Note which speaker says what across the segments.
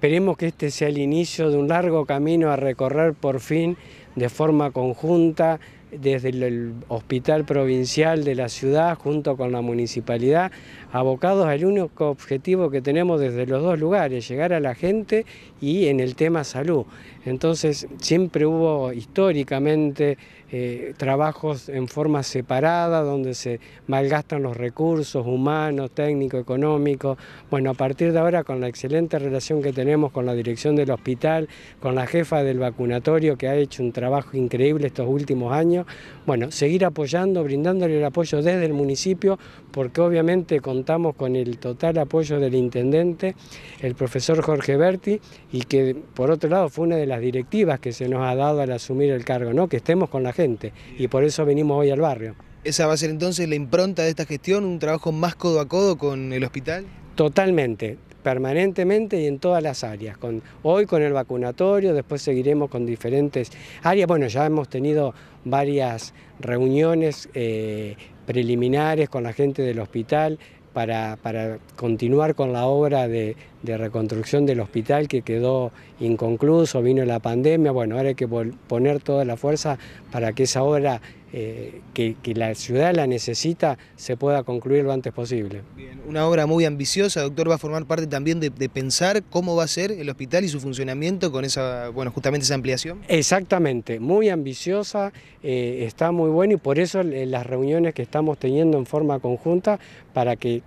Speaker 1: Esperemos que este sea el inicio de un largo camino a recorrer por fin de forma conjunta desde el hospital provincial de la ciudad junto con la municipalidad, abocados al único objetivo que tenemos desde los dos lugares, llegar a la gente y en el tema salud. Entonces siempre hubo históricamente eh, trabajos en forma separada donde se malgastan los recursos humanos, técnicos, económicos. Bueno, a partir de ahora con la excelente relación que tenemos con la dirección del hospital, con la jefa del vacunatorio que ha hecho un trabajo increíble estos últimos años, bueno, seguir apoyando, brindándole el apoyo desde el municipio, porque obviamente contamos con el total apoyo del intendente, el profesor Jorge Berti, y que por otro lado fue una de las directivas que se nos ha dado al asumir el cargo, ¿no? que estemos con la gente, y por eso venimos hoy al barrio. ¿Esa va a ser entonces la impronta de esta gestión, un trabajo más codo a codo con el hospital? Totalmente, permanentemente y en todas las áreas. hoy con el vacunatorio, después seguiremos con diferentes áreas. Bueno, ya hemos tenido varias reuniones eh, preliminares con la gente del hospital para continuar con la obra de, de reconstrucción del hospital que quedó inconcluso, vino la pandemia, bueno, ahora hay que poner toda la fuerza para que esa obra eh, que, la ciudad la necesita se pueda concluir lo antes posible. Bien, una obra muy ambiciosa, doctor, va a formar parte también de, pensar cómo va a ser el hospital y su funcionamiento con esa, bueno, justamente esa ampliación. Exactamente, muy ambiciosa, eh, está muy bueno y por eso eh, las reuniones que estamos teniendo en forma conjunta para que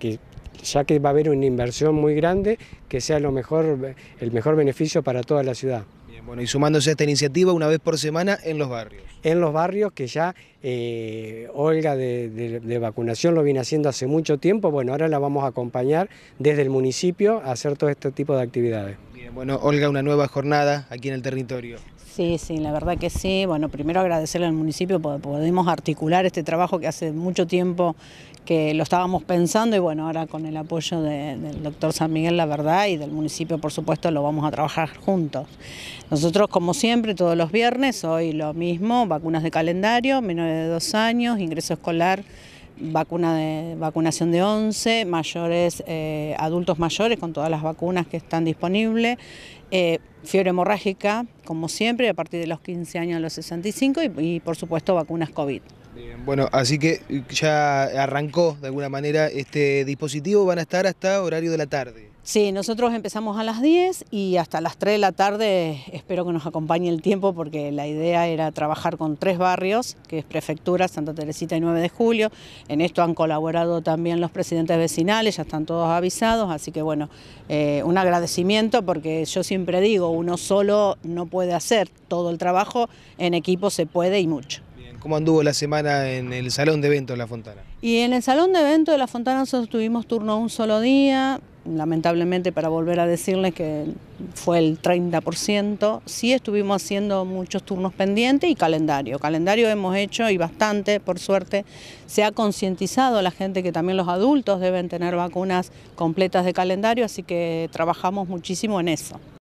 Speaker 1: ya que va a haber una inversión muy grande, que sea lo mejor, el mejor beneficio para toda la ciudad. bueno, y sumándose a esta iniciativa una vez por semana en los barrios. En los barrios que ya eh, Olga de, vacunación lo viene haciendo hace mucho tiempo, bueno, ahora la vamos a acompañar desde el municipio a hacer todo este tipo de actividades. Eh, bueno, Olga, una nueva jornada aquí en el territorio.
Speaker 2: Sí, sí, la verdad que sí. Bueno, primero agradecerle al municipio podemos articular este trabajo que hace mucho tiempo que lo estábamos pensando y bueno, ahora con el apoyo del doctor San Miguel, la verdad, y del municipio, por supuesto, lo vamos a trabajar juntos. Nosotros, como siempre, todos los viernes, hoy lo mismo, vacunas de calendario, menores de dos años, ingreso escolar, vacuna de, vacunación de 11, mayores, eh, adultos mayores con todas las vacunas que están disponibles, eh, fiebre hemorrágica, como siempre, a partir de los 15 años a los 65
Speaker 3: y, y por supuesto vacunas COVID. bueno, así que eh, ya arrancó de alguna manera este dispositivo, van a estar hasta horario de la tarde.
Speaker 2: Sí, nosotros empezamos a las 10 y hasta las 3 de la tarde espero que nos acompañe el tiempo porque la idea era trabajar con tres barrios, que es Prefectura, Santa Teresita y 9 de Julio. En esto han colaborado también los presidentes vecinales, ya están todos avisados, así que bueno, eh, un agradecimiento porque yo siempre digo, uno solo no puede hacer todo el trabajo, en equipo se puede
Speaker 3: y mucho. ¿Cómo anduvo la semana en el salón de eventos de La Fontana?
Speaker 2: Y en el salón de eventos de La Fontana nosotros tuvimos turno un solo día, lamentablemente para volver a decirles que fue el 30%, sí estuvimos haciendo muchos turnos pendientes y calendario. Calendario hemos hecho y bastante, por suerte, se ha concientizado a la gente que también los adultos deben tener vacunas completas de calendario, así que trabajamos muchísimo en eso.